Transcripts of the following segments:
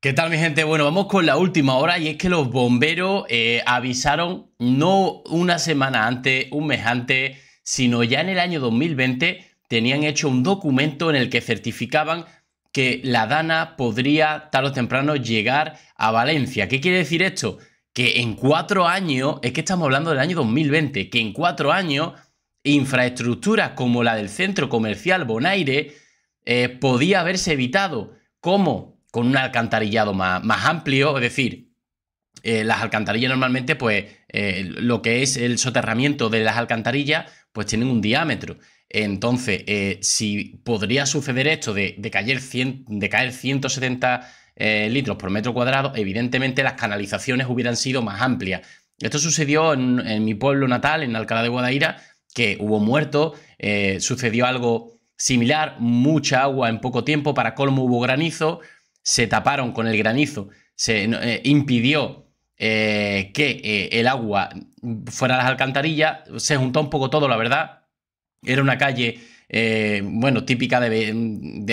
¿Qué tal mi gente? Bueno, vamos con la última hora y es que los bomberos eh, avisaron no una semana antes, un mes antes, sino ya en el año 2020 tenían hecho un documento en el que certificaban que la Dana podría tarde o temprano llegar a Valencia. ¿Qué quiere decir esto? Que en cuatro años, es que estamos hablando del año 2020, que en cuatro años infraestructuras como la del centro comercial Bonaire eh, podía haberse evitado. ¿Cómo? con un alcantarillado más, más amplio, es decir, eh, las alcantarillas normalmente, pues eh, lo que es el soterramiento de las alcantarillas, pues tienen un diámetro. Entonces, eh, si podría suceder esto de, caer, 100, de caer 170 litros por metro cuadrado, evidentemente las canalizaciones hubieran sido más amplias. Esto sucedió en, en mi pueblo natal, en Alcalá de Guadaira, que hubo muertos, sucedió algo similar, mucha agua en poco tiempo, para colmo hubo granizo, se taparon con el granizo, se eh, impidió eh, que eh, el agua fuera a las alcantarillas, se juntó un poco todo, la verdad. Era una calle, bueno, típica de,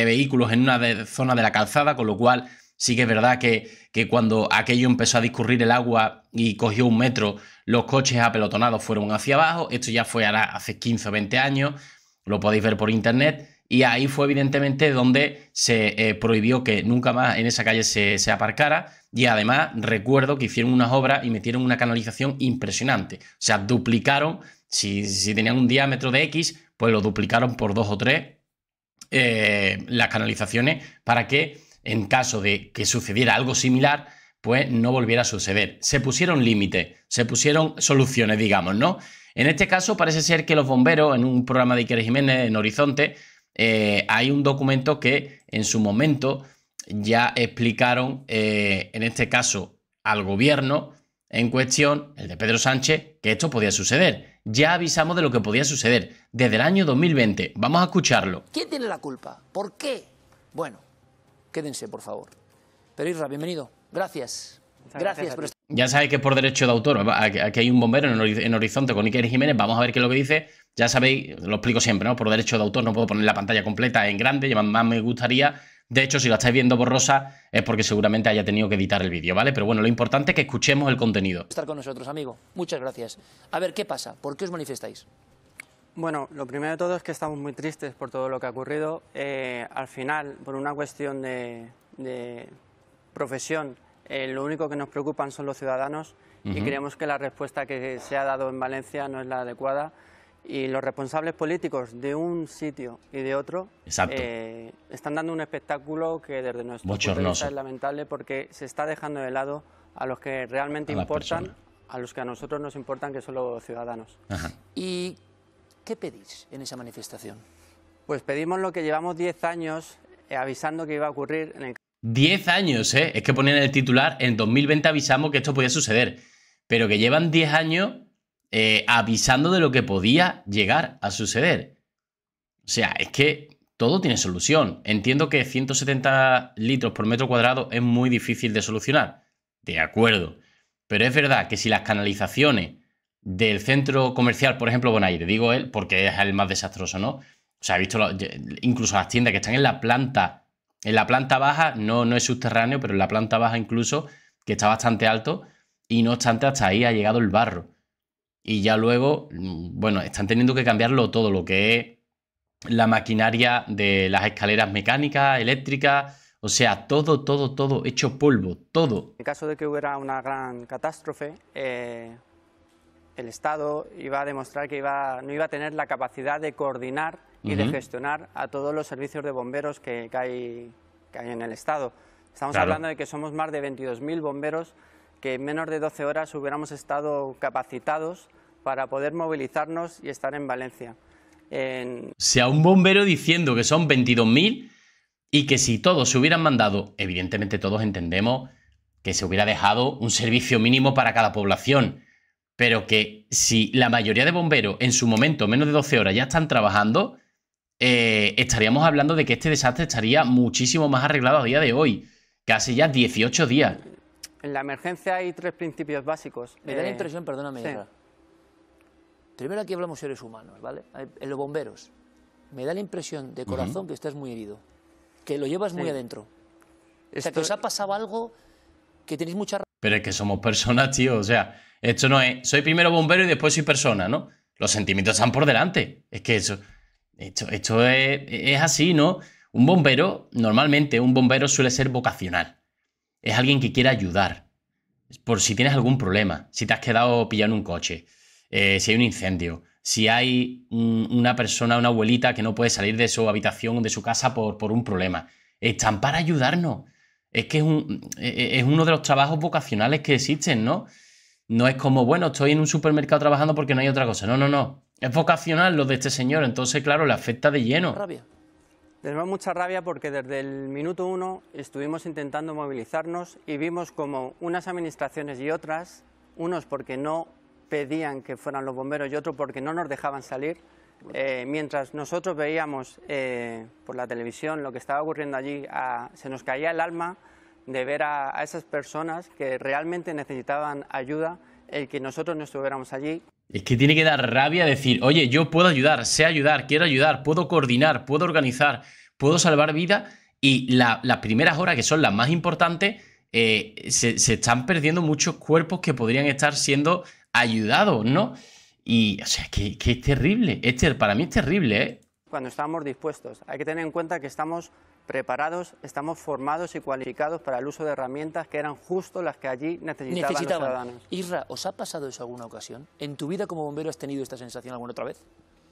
vehículos en una zona de la calzada, con lo cual sí que es verdad que, cuando aquello empezó a discurrir el agua y cogió un metro, los coches apelotonados fueron hacia abajo. Esto ya fue hace 15 o 20 años, lo podéis ver por internet. Y ahí fue evidentemente donde se eh, prohibió que nunca más en esa calle se, se, aparcara. Y además recuerdo que hicieron unas obras y metieron una canalización impresionante. O sea, duplicaron, si, tenían un diámetro de X, pues lo duplicaron por dos o tres eh, las canalizaciones para que en caso de que sucediera algo similar, pues no volviera a suceder. Se pusieron límites, se pusieron soluciones, digamos, ¿no? En este caso parece ser que los bomberos, en un programa de Iker Jiménez en Horizonte, eh, hay un documento que en su momento ya explicaron, eh, en este caso, al gobierno en cuestión, el de Pedro Sánchez, que esto podía suceder. Ya avisamos de lo que podía suceder desde el año 2020. Vamos a escucharlo. ¿Quién tiene la culpa? ¿Por qué? Bueno, quédense, por favor. Pero bienvenido. Gracias gracias. ya sabéis que por derecho de autor. Aquí hay un bombero en Horizonte con Iker Jiménez. Vamos a ver qué es lo que dice. Ya sabéis, lo explico siempre, ¿no? Por derecho de autor no puedo poner la pantalla completa en grande. más me gustaría. De hecho, si la estáis viendo borrosa, es porque seguramente haya tenido que editar el vídeo, ¿vale? Pero bueno, lo importante es que escuchemos el contenido. Estar con nosotros, amigo. Muchas gracias. A ver, ¿qué pasa? ¿Por qué os manifestáis? Bueno, lo primero de todo es que estamos muy tristes por todo lo que ha ocurrido. Eh, al final, por una cuestión de profesión, eh, lo único que nos preocupan son los ciudadanos y creemos que la respuesta que se ha dado en Valencia no es la adecuada y los responsables políticos de un sitio y de otro eh, están dando un espectáculo que desde nuestro punto de vista es lamentable porque se está dejando de lado a los que realmente importan, a los que a nosotros nos importan, que son los ciudadanos. ¿Y qué pedís en esa manifestación? Pues pedimos lo que llevamos 10 años eh, avisando que iba a ocurrir en el 10 años, ¿eh? Es que ponían el titular, en 2020 avisamos que esto podía suceder, pero que llevan 10 años eh, avisando de lo que podía llegar a suceder. O sea, es que todo tiene solución. Entiendo que 170 litros por metro cuadrado es muy difícil de solucionar. De acuerdo. Pero es verdad que si las canalizaciones del centro comercial, por ejemplo, Bonaire, digo él, porque es el más desastroso, ¿no? O sea, he visto incluso las tiendas que están en la planta en la planta baja, no, no es subterráneo, pero en la planta baja incluso, que está bastante alto, y no obstante, hasta ahí ha llegado el barro. Y ya luego, mm, bueno, están teniendo que cambiarlo todo, lo que es la maquinaria de las escaleras mecánicas, eléctricas, o sea, todo, todo, todo hecho polvo, todo. En caso de que hubiera una gran catástrofe, eh, el Estado iba a demostrar que iba, no iba a tener la capacidad de coordinar y de gestionar a todos los servicios de bomberos que, hay, que hay, en el Estado. Estamos hablando de que somos más de 22.000 bomberos que en menos de 12 horas hubiéramos estado capacitados para poder movilizarnos y estar en Valencia. Sea un bombero diciendo que son 22.000 y que si todos se hubieran mandado, evidentemente todos entendemos que se hubiera dejado un servicio mínimo para cada población, pero que si la mayoría de bomberos en su momento, menos de 12 horas, ya están trabajando, eh, estaríamos hablando de que este desastre estaría muchísimo más arreglado a día de hoy, que hace ya 18 días. En la emergencia hay tres principios básicos. Me da la eh, impresión, perdóname, primero aquí hablamos seres humanos, ¿vale? En eh, los bomberos. Me da la impresión de corazón que estás muy herido, que lo llevas muy adentro. O sea, que os ha pasado algo que tenéis mucha... razón Pero es que somos personas, tío, o sea, esto no es... Soy primero bombero y después soy persona, ¿no? Los sentimientos están por delante. Es que eso... Esto, es, así, ¿no? Un bombero, normalmente un bombero suele ser vocacional. Es alguien que quiere ayudar. Por si tienes algún problema, si te has quedado pillado en un coche, eh, si hay un incendio, si hay una persona, una abuelita que no puede salir de su habitación o de su casa por, por, un problema. Están para ayudarnos. Es que e, e, es, uno de los trabajos vocacionales que existen, ¿no? No es como, bueno, estoy en un supermercado trabajando porque no hay otra cosa. No, no, no. Es vocacional lo de este señor, entonces, claro, le afecta de lleno. Rabia. Les nuevo mucha rabia porque desde el minuto uno estuvimos intentando movilizarnos y vimos como unas administraciones y otras, unos porque no pedían que fueran los bomberos y otros porque no nos dejaban salir, eh, mientras nosotros veíamos eh, por la televisión lo que estaba ocurriendo allí, se nos caía el alma de ver a esas personas que realmente necesitaban ayuda el que nosotros no estuviéramos allí. Es que tiene que dar rabia decir, oye, yo puedo ayudar, sé ayudar, quiero ayudar, puedo coordinar, puedo organizar, puedo salvar vida y las primeras horas, que son las más importantes, eh, se, están perdiendo muchos cuerpos que podrían estar siendo ayudados, ¿no? Y, o sea, que, es terrible, Esther, para mí es terrible, ¿eh? Cuando estamos dispuestos, hay que tener en cuenta que estamos preparados, estamos formados y cualificados para el uso de herramientas que eran justo las que allí necesitaban, los ciudadanos. Isra, ¿os ha pasado eso alguna ocasión? ¿En tu vida como bombero has tenido esta sensación alguna otra vez?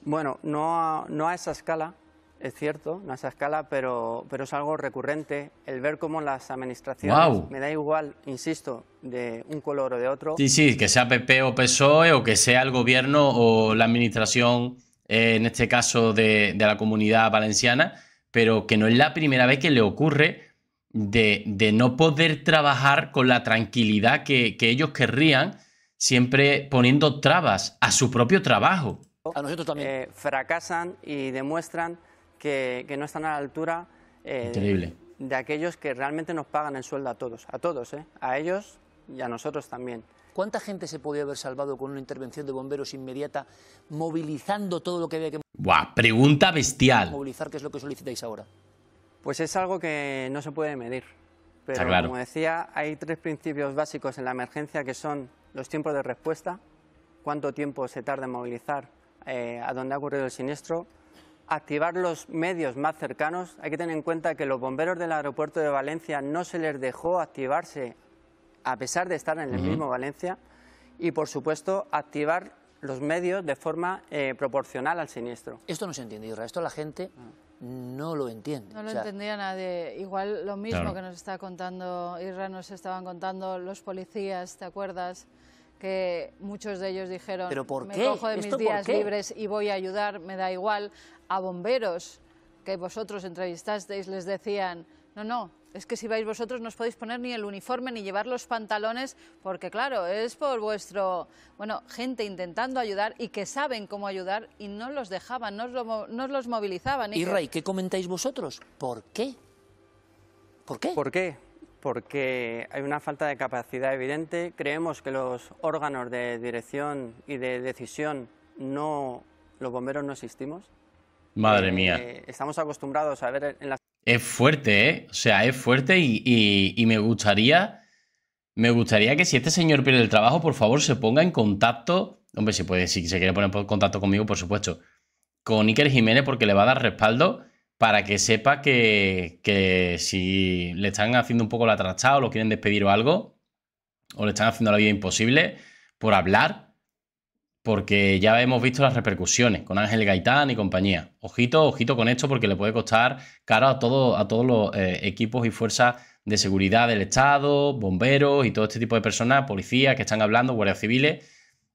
Bueno, no a, esa escala, es cierto, no a esa escala, pero, pero es algo recurrente el ver cómo las administraciones, wow. me da igual, insisto, de un color o de otro. Sí, sí, que sea PP o PSOE o que sea el gobierno o la administración, eh, en este caso de, de la comunidad valenciana, pero que no es la primera vez que le ocurre de, de no poder trabajar con la tranquilidad que, que ellos querrían, siempre poniendo trabas a su propio trabajo. A nosotros también. Eh, fracasan y demuestran que, que, no están a la altura eh, de, aquellos que realmente nos pagan el sueldo a todos, a todos, eh, a ellos y a nosotros también. ¿Cuánta gente se podía haber salvado con una intervención de bomberos inmediata, movilizando todo lo que había que Buah, pregunta bestial. ¿qué es lo que solicitáis ahora? Pues es algo que no se puede medir. Pero como decía, hay tres principios básicos en la emergencia que son los tiempos de respuesta, cuánto tiempo se tarda en movilizar eh, a dónde ha ocurrido el siniestro, activar los medios más cercanos. Hay que tener en cuenta que los bomberos del aeropuerto de Valencia no se les dejó activarse a pesar de estar en el mismo Valencia y, por supuesto, activar los medios de forma eh, proporcional al siniestro. Esto no se entiende, Israel. Esto la gente no lo entiende. No lo entendía nadie. Igual lo mismo que nos está contando Israel, nos estaban contando los policías, ¿te acuerdas? que muchos de ellos dijeron, ¿Pero por me cojo de mis días libres y voy a ayudar, me da igual, a bomberos que vosotros entrevistasteis les decían, no, no, es que si vais vosotros no os podéis poner ni el uniforme ni llevar los pantalones, porque claro, es por vuestro, bueno, gente intentando ayudar y que saben cómo ayudar y no los dejaban, no no los movilizaban. Y Ray, ¿qué comentáis vosotros? ¿Por qué? ¿Por qué? ¿Por qué? Porque hay una falta de capacidad evidente. Creemos que los órganos de dirección y de decisión no, los bomberos no existimos. Madre mía. Eh, estamos acostumbrados a ver en las es fuerte, ¿eh? O sea, es fuerte y, me gustaría. Me gustaría que si este señor pierde el trabajo, por favor, se ponga en contacto. Hombre, si puede, si se quiere poner en contacto conmigo, por supuesto. Con Iker Jiménez, porque le va a dar respaldo para que sepa que, que si le están haciendo un poco la trastada o lo quieren despedir o algo, o le están haciendo la vida imposible por hablar, porque ya hemos visto las repercusiones con Ángel Gaitán y compañía. Ojito, ojito con esto porque le puede costar caro a, todo, a todos los eh, equipos y fuerzas de seguridad del Estado, bomberos y todo este tipo de personas, policías que están hablando, guardias civiles,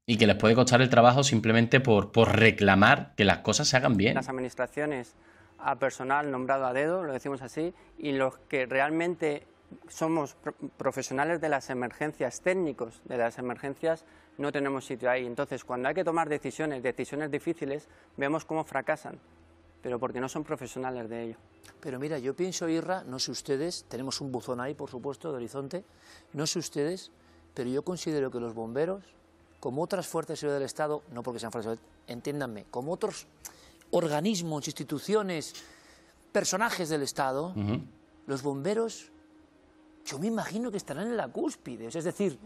y que les puede costar el trabajo simplemente por, por reclamar que las cosas se hagan bien. Las administraciones a personal nombrado a dedo, lo decimos así, y los que realmente somos profesionales de las emergencias, técnicos de las emergencias, no tenemos sitio ahí. Entonces, cuando hay que tomar decisiones, decisiones difíciles, vemos cómo fracasan, pero porque no son profesionales de ello. Pero mira, yo pienso, Irra, no sé ustedes, tenemos un buzón ahí, por supuesto, de Horizonte, no sé ustedes, pero yo considero que los bomberos, como otras fuerzas del Estado, no porque sean fuerzas, entiéndanme, como otros organismos, instituciones, personajes del Estado, los bomberos yo me imagino que estarán en la cúspide. es decir.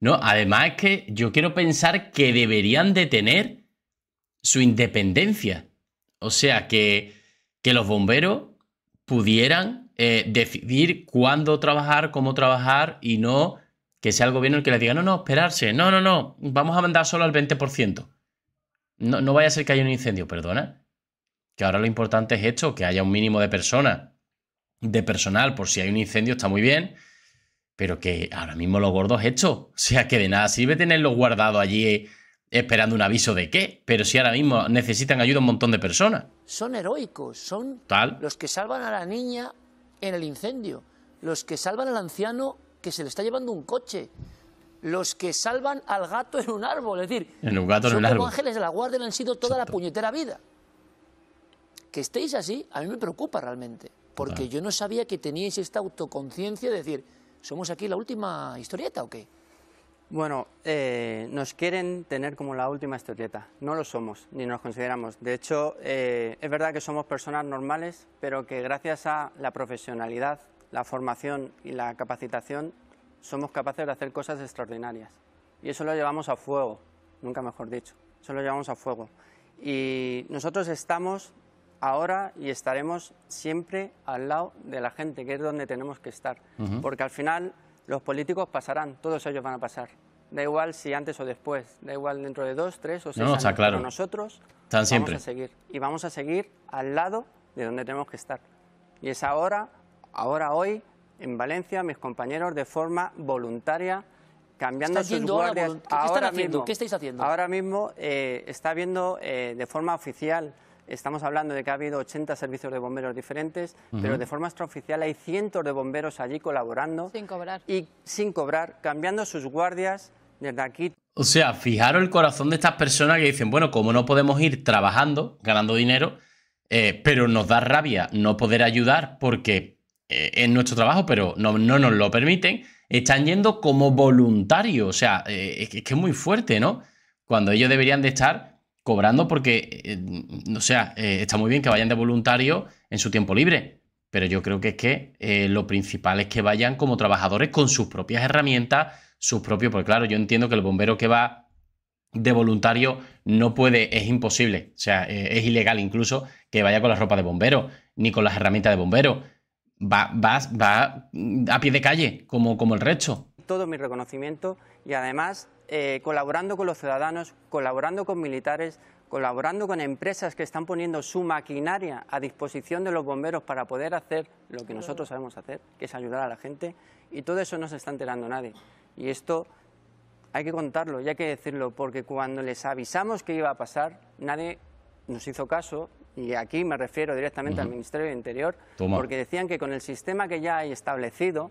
No, además es que yo quiero pensar que deberían de tener su independencia. O sea, que, que los bomberos pudieran eh, decidir cuándo trabajar, cómo trabajar y no que sea el gobierno el que les diga, no, no, esperarse, no, no, no, vamos a mandar solo al 20%. No, no vaya a ser que haya un incendio, perdona. Que ahora lo importante es esto, que haya un mínimo de personas de personal por si hay un incendio está muy bien, pero que ahora mismo los gordos hechos. O sea que de nada sirve tenerlos guardado allí eh, esperando un aviso de qué, pero si ahora mismo necesitan ayuda un montón de personas. Son heroicos, son los que salvan a la niña en el incendio, los que salvan al anciano que se le está llevando un coche, los que salvan al gato en un árbol, es decir, en un gato ángeles de la guardia han sido toda la puñetera vida. Que estéis así, a mí me preocupa realmente porque yo no sabía que teníais esta autoconciencia de decir, ¿somos aquí la última historieta o qué? Bueno, eh, nos quieren tener como la última historieta. No lo somos, ni nos consideramos. De hecho, eh, es verdad que somos personas normales, pero que gracias a la profesionalidad, la formación y la capacitación, somos capaces de hacer cosas extraordinarias. Y eso lo llevamos a fuego, nunca mejor dicho. Eso lo llevamos a fuego. Y nosotros estamos ahora y estaremos siempre al lado de la gente, que es donde tenemos que estar. Porque al final los políticos pasarán, todos ellos van a pasar. Da igual si antes o después, da igual dentro de dos, tres o seis no, años. Está claro. nosotros vamos a seguir. Y vamos a seguir al lado de donde tenemos que estar. Y es ahora, ahora hoy, en Valencia, mis compañeros de forma voluntaria, cambiando sus guardias. Ahora, ¿Qué, haciendo? Mismo, ¿Qué estáis haciendo? Ahora mismo eh, está viendo eh, de forma oficial estamos hablando de que ha habido 80 servicios de bomberos diferentes, pero de forma extraoficial hay cientos de bomberos allí colaborando. Sin cobrar. Y sin cobrar, cambiando sus guardias desde aquí. O sea, fijaros el corazón de estas personas que dicen, bueno, como no podemos ir trabajando, ganando dinero, eh, pero nos da rabia no poder ayudar porque eh, es nuestro trabajo, pero no, nos lo permiten, están yendo como voluntarios. O sea, eh, es que es muy fuerte, ¿no? Cuando ellos deberían de estar cobrando porque, eh, mm, o sea, eh, está muy bien que vayan de voluntario en su tiempo libre, pero yo creo que es que eh, lo principal es que vayan como trabajadores con sus propias herramientas, sus propios, porque claro, yo entiendo que el bombero que va de voluntario no puede, es imposible, o sea, es ilegal incluso que vaya con la ropa de bombero, ni con las herramientas de bombero. Va, va, va a pie de calle, como, como el resto todo mi reconocimiento y además eh, colaborando con los ciudadanos, colaborando con militares, colaborando con empresas que están poniendo su maquinaria a disposición de los bomberos para poder hacer lo que nosotros sabemos hacer, que es ayudar a la gente, y todo eso no se está enterando nadie. Y esto hay que contarlo y hay que decirlo, porque cuando les avisamos que iba a pasar, nadie nos hizo caso, y aquí me refiero directamente al Ministerio del Interior, porque decían que con el sistema que ya hay establecido,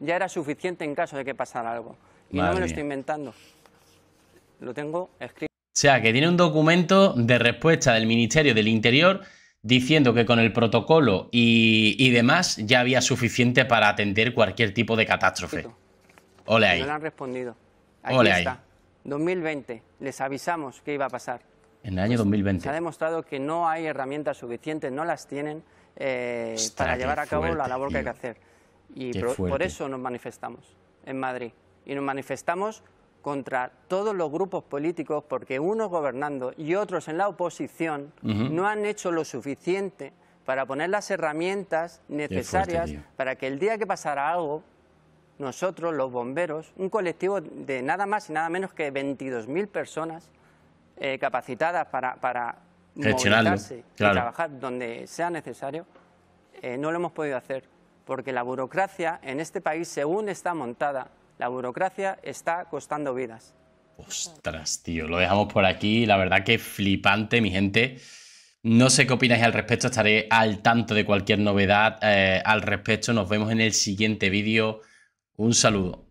ya era suficiente en caso de que pasara algo. Y no me lo estoy inventando. Lo tengo escrito. O sea, que tiene un documento de respuesta del Ministerio del Interior diciendo que con el protocolo y, demás ya había suficiente para atender cualquier tipo de catástrofe. Ole ahí. No le han respondido. Aquí está. 2020, les avisamos que iba a pasar. En el año 2020. Pues, se ha demostrado que no hay herramientas suficientes, no las tienen eh, para llevar a cabo la labor que hay que hacer. Y por, eso nos manifestamos en Madrid. Y nos manifestamos contra todos los grupos políticos porque unos gobernando y otros en la oposición no han hecho lo suficiente para poner las herramientas necesarias para que el día que pasara algo, nosotros, los bomberos, un colectivo de nada más y nada menos que 22.000 personas eh, capacitadas para, para movilizarse y trabajar donde sea necesario, eh, no lo hemos podido hacer porque la burocracia en este país, según está montada, la burocracia está costando vidas. Ostras, tío, lo dejamos por aquí. La verdad que flipante, mi gente. No sé qué opináis al respecto, estaré al tanto de cualquier novedad eh, al respecto. Nos vemos en el siguiente vídeo. Un saludo.